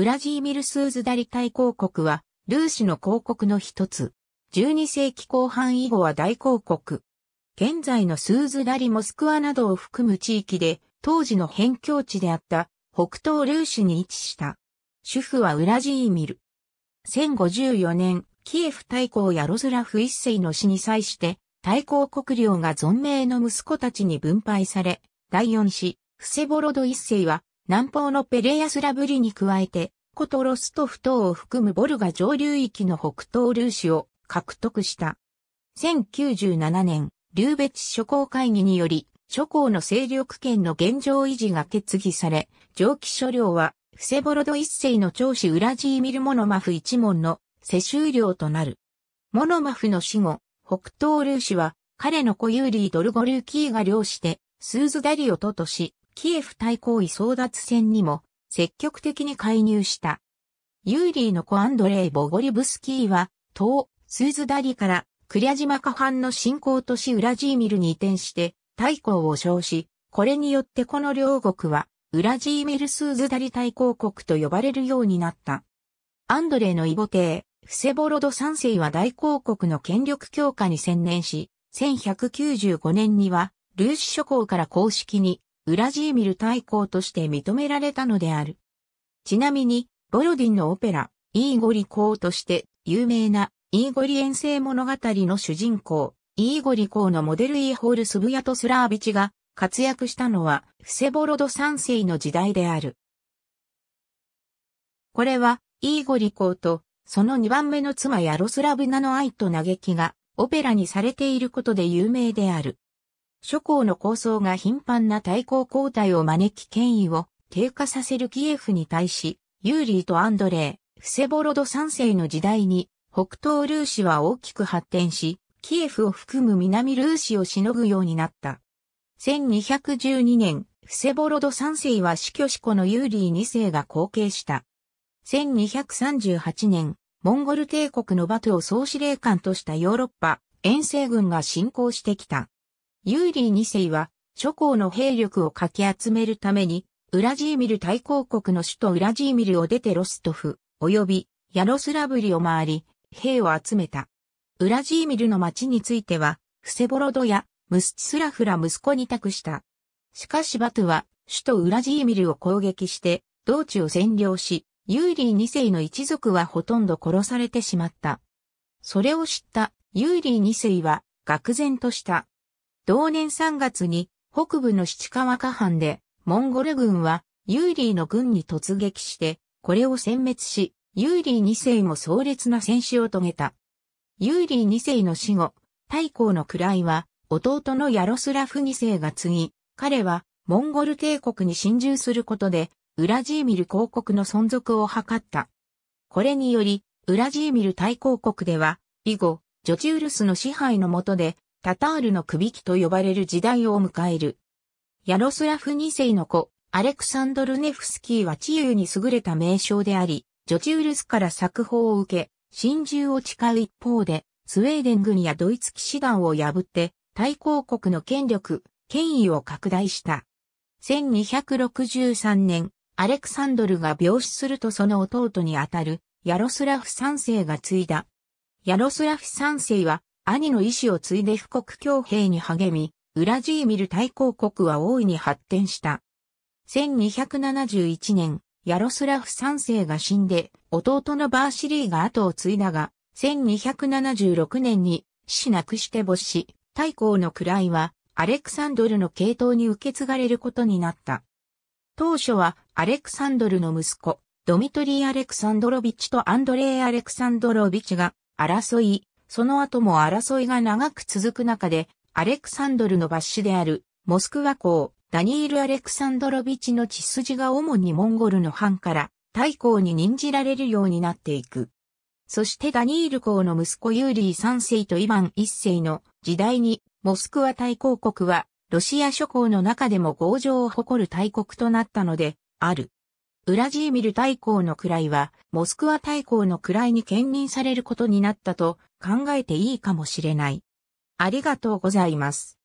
ウラジーミル・スーズダリ大公国は、ルーシの広告の一つ。12世紀後半以後は大広告。現在のスーズダリモスクワなどを含む地域で、当時の辺境地であった北東ルーシに位置した。主婦はウラジーミル。1054年、キエフ大公やロズラフ一世の死に際して、大公国領が存命の息子たちに分配され、第四子、フセボロド一世は南方のペレヤスラブリに加えて、コトロストフ島を含むボルガ上流域の北東ルーシを獲得した。1097年、リューベチ諸公会議により、諸公の勢力圏の現状維持が決議され、上記諸領は、フセボロド一世の長子ウラジーミル・モノマフ一門の世襲領となる。モノマフの死後、北東ルーシは、彼の子ユーリー・ドルゴルーキーが領して、スーズダリオととし、キエフ対抗位争奪戦にも積極的に介入した。ユーリーの子アンドレイ・ボゴリブスキーは、東、スーズダリからクリャ島下半の新興都市ウラジーミルに移転して、大公を称し、これによってこの両国は、ウラジーミルスーズダリ大公国と呼ばれるようになった。アンドレイの異母帝、フセボロド三世は大公国の権力強化に専念し、1195年には、ルーシ諸侯から公式にウラジーミル大公として認められたのである。ちなみに、ボロディンのオペラ、イーゴリ公として有名なイーゴリ遠征物語の主人公、イーゴリ公のモデルイーホール・スブヤトスラービチが活躍したのはフセボロド三世の時代である。これは、イーゴリ公と、その二番目の妻ヤロスラブナの愛と嘆きが、オペラにされていることで有名である。諸侯の構想が頻繁な対抗交代を招き権威を低下させるキエフに対し、ユーリーとアンドレー、フセボロド三世の時代に、北東ルーシは大きく発展し、キエフを含む南ルーシをしのぐようになった。1212年、フセボロド三世は死去死故のユーリー二世が後継した。1238年、モンゴル帝国のバトを総司令官としたヨーロッパ、遠征軍が侵攻してきた。ユーリー2世は、諸侯の兵力をかき集めるために、ウラジーミル大公国の首都ウラジーミルを出てロストフ、及びヤロスラブリを回り、兵を集めた。ウラジーミルの町については、フセボロドやムスチスラフラ息子に託した。しかしバトゥは、首都ウラジーミルを攻撃して、道地を占領し、ユーリー2世の一族はほとんど殺されてしまった。それを知ったユーリー2世は、愕然とした。同年3月に北部の七川河畔で、モンゴル軍はユーリーの軍に突撃して、これを殲滅し、ユーリー2世も壮烈な戦死を遂げた。ユーリー2世の死後、太閤の位は、弟のヤロスラフ2世が継ぎ、彼は、モンゴル帝国に侵入することで、ウラジーミル公国の存続を図った。これにより、ウラジーミル大公国では、以後、ジョチウルスの支配の下で、タタールの首輝と呼ばれる時代を迎える。ヤロスラフ2世の子、アレクサンドル・ネフスキーは治癒に優れた名称であり、ジョチウルスから作法を受け、真珠を誓う一方で、スウェーデン軍やドイツ騎士団を破って、大公国の権力、権威を拡大した。1263年、アレクサンドルが病死するとその弟にあたる、ヤロスラフ3世が継いだ。ヤロスラフ3世は、兄の意志を継いで富国強兵に励み、ウラジーミル大公国は大いに発展した。1271年、ヤロスラフ3世が死んで、弟のバーシリーが後を継いだが、1276年に死なくして没し、大公の位はアレクサンドルの系統に受け継がれることになった。当初はアレクサンドルの息子、ドミトリー・アレクサンドロビッチとアンドレイ・アレクサンドロビッチが争い、その後も争いが長く続く中で、アレクサンドルのバッシュである、モスクワ公、ダニール・アレクサンドロビチの血筋が主にモンゴルの藩から、大公に任じられるようになっていく。そしてダニール公の息子ユーリー3世とイワン1世の時代に、モスクワ大公国は、ロシア諸公の中でも強情を誇る大国となったので、ある。ウラジーミル大公の位は、モスクワ大公の位に兼任されることになったと考えていいかもしれない。ありがとうございます。